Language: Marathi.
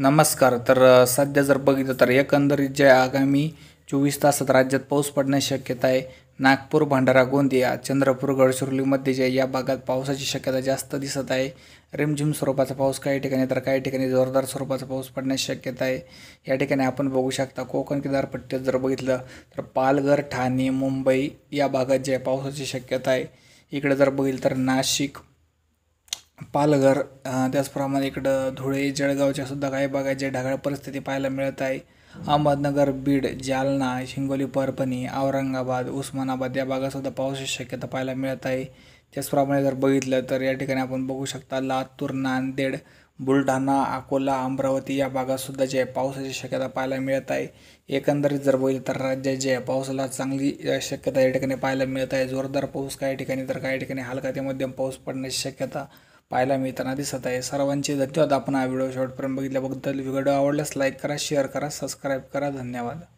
नमस्कार तर सध्या जर बघितलं तर एकंदरीत जे आगामी चोवीस तासात राज्यात पाऊस पडण्याची शक्यता आहे नागपूर भंडारा गोंदिया चंद्रपूर गडचिरोलीमध्ये जे या भागात पावसाची शक्यता जास्त दिसत आहे रिमझिम स्वरूपाचा पाऊस काही ठिकाणी तर काही ठिकाणी जोरदार स्वरूपाचा पाऊस पडण्याची शक्यता आहे या ठिकाणी आपण बघू शकता कोकण किनारपट्टीत जर बघितलं तर पालघर ठाणे मुंबई या भागात जे पावसाची शक्यता आहे इकडे जर बघितलं तर नाशिक पालघर त्याचप्रमाणे इकडं धुळे जळगावच्या सुद्धा काही भागात ढगाळ परिस्थिती पाहायला मिळत आहे अहमदनगर बीड जालना हिंगोली परभणी औरंगाबाद उस्मानाबाद या भागातसुद्धा पावसाची शक्यता पाहायला मिळत आहे त्याचप्रमाणे जर बघितलं तर या ठिकाणी आपण बघू शकता लातूर नांदेड बुलढाणा अकोला अमरावती या भागातसुद्धा जे आहे पावसाची शक्यता पाहायला मिळत आहे एकंदरीत जर बघितलं तर राज्यात जे आहे पावसाला चांगली शक्यता या ठिकाणी पाहायला मिळत आहे जोरदार पाऊस काही ठिकाणी तर काही ठिकाणी हलका ते मध्यम पाऊस पडण्याची शक्यता पाहायला मिळताना दिसत आहे सर्वांचे धन्यवाद आपण हा व्हिडिओ शॉर्टपर्यंत बघितल्याबद्दल व्हिडिओ आवडल्यास लाईक करा शेअर करा सबस्क्राईब करा धन्यवाद